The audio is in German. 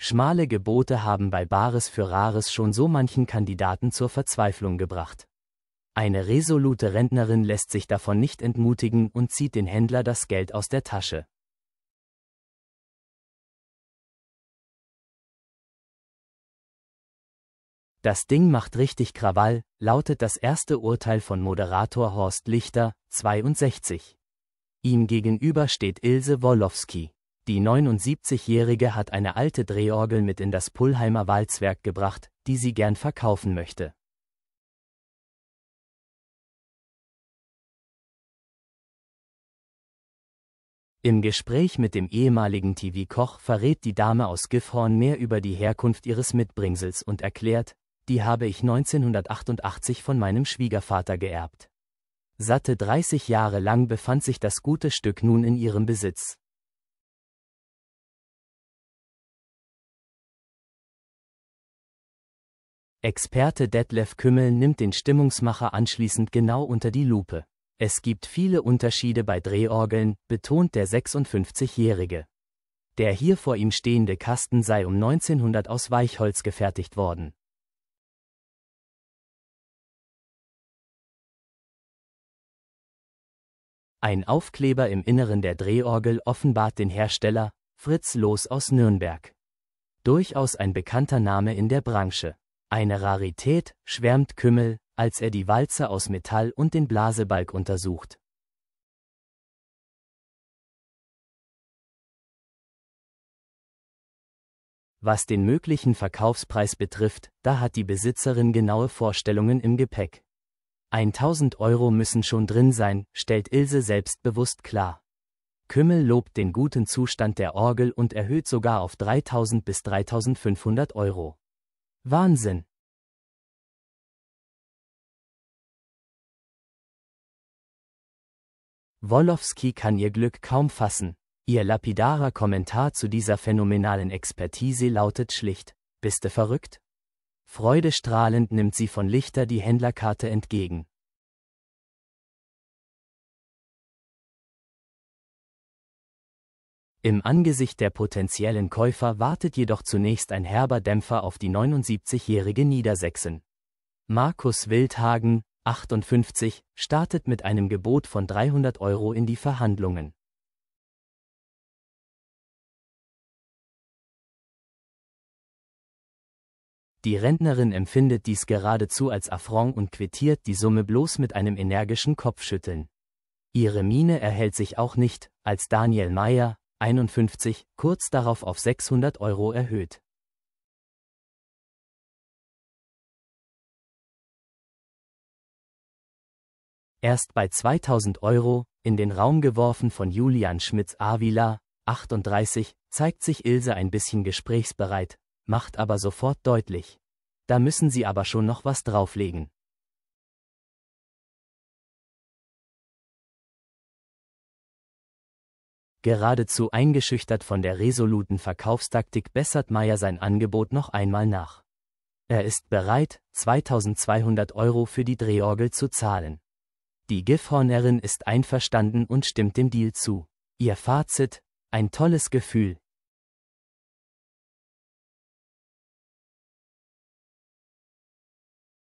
Schmale Gebote haben bei Bares für Rares schon so manchen Kandidaten zur Verzweiflung gebracht. Eine resolute Rentnerin lässt sich davon nicht entmutigen und zieht den Händler das Geld aus der Tasche. Das Ding macht richtig Krawall, lautet das erste Urteil von Moderator Horst Lichter, 62. Ihm gegenüber steht Ilse Wolowski. Die 79-Jährige hat eine alte Drehorgel mit in das Pullheimer Walzwerk gebracht, die sie gern verkaufen möchte. Im Gespräch mit dem ehemaligen TV-Koch verrät die Dame aus Gifhorn mehr über die Herkunft ihres Mitbringsels und erklärt, die habe ich 1988 von meinem Schwiegervater geerbt. Satte 30 Jahre lang befand sich das gute Stück nun in ihrem Besitz. Experte Detlef Kümmel nimmt den Stimmungsmacher anschließend genau unter die Lupe. Es gibt viele Unterschiede bei Drehorgeln, betont der 56-Jährige. Der hier vor ihm stehende Kasten sei um 1900 aus Weichholz gefertigt worden. Ein Aufkleber im Inneren der Drehorgel offenbart den Hersteller, Fritz Loos aus Nürnberg. Durchaus ein bekannter Name in der Branche. Eine Rarität, schwärmt Kümmel, als er die Walze aus Metall und den Blasebalg untersucht. Was den möglichen Verkaufspreis betrifft, da hat die Besitzerin genaue Vorstellungen im Gepäck. 1000 Euro müssen schon drin sein, stellt Ilse selbstbewusst klar. Kümmel lobt den guten Zustand der Orgel und erhöht sogar auf 3000 bis 3500 Euro. Wahnsinn! Wolowski kann ihr Glück kaum fassen. Ihr lapidarer Kommentar zu dieser phänomenalen Expertise lautet schlicht, bist du verrückt? Freudestrahlend nimmt sie von Lichter die Händlerkarte entgegen. Im Angesicht der potenziellen Käufer wartet jedoch zunächst ein herber Dämpfer auf die 79-jährige Niedersächsin. Markus Wildhagen, 58, startet mit einem Gebot von 300 Euro in die Verhandlungen. Die Rentnerin empfindet dies geradezu als Affront und quittiert die Summe bloß mit einem energischen Kopfschütteln. Ihre Miene erhält sich auch nicht, als Daniel Mayer, 51, kurz darauf auf 600 Euro erhöht. Erst bei 2000 Euro, in den Raum geworfen von Julian Schmitz-Avila, 38, zeigt sich Ilse ein bisschen gesprächsbereit, macht aber sofort deutlich. Da müssen Sie aber schon noch was drauflegen. Geradezu eingeschüchtert von der resoluten Verkaufstaktik bessert Meyer sein Angebot noch einmal nach. Er ist bereit, 2200 Euro für die Drehorgel zu zahlen. Die Gifhornerin ist einverstanden und stimmt dem Deal zu. Ihr Fazit, ein tolles Gefühl,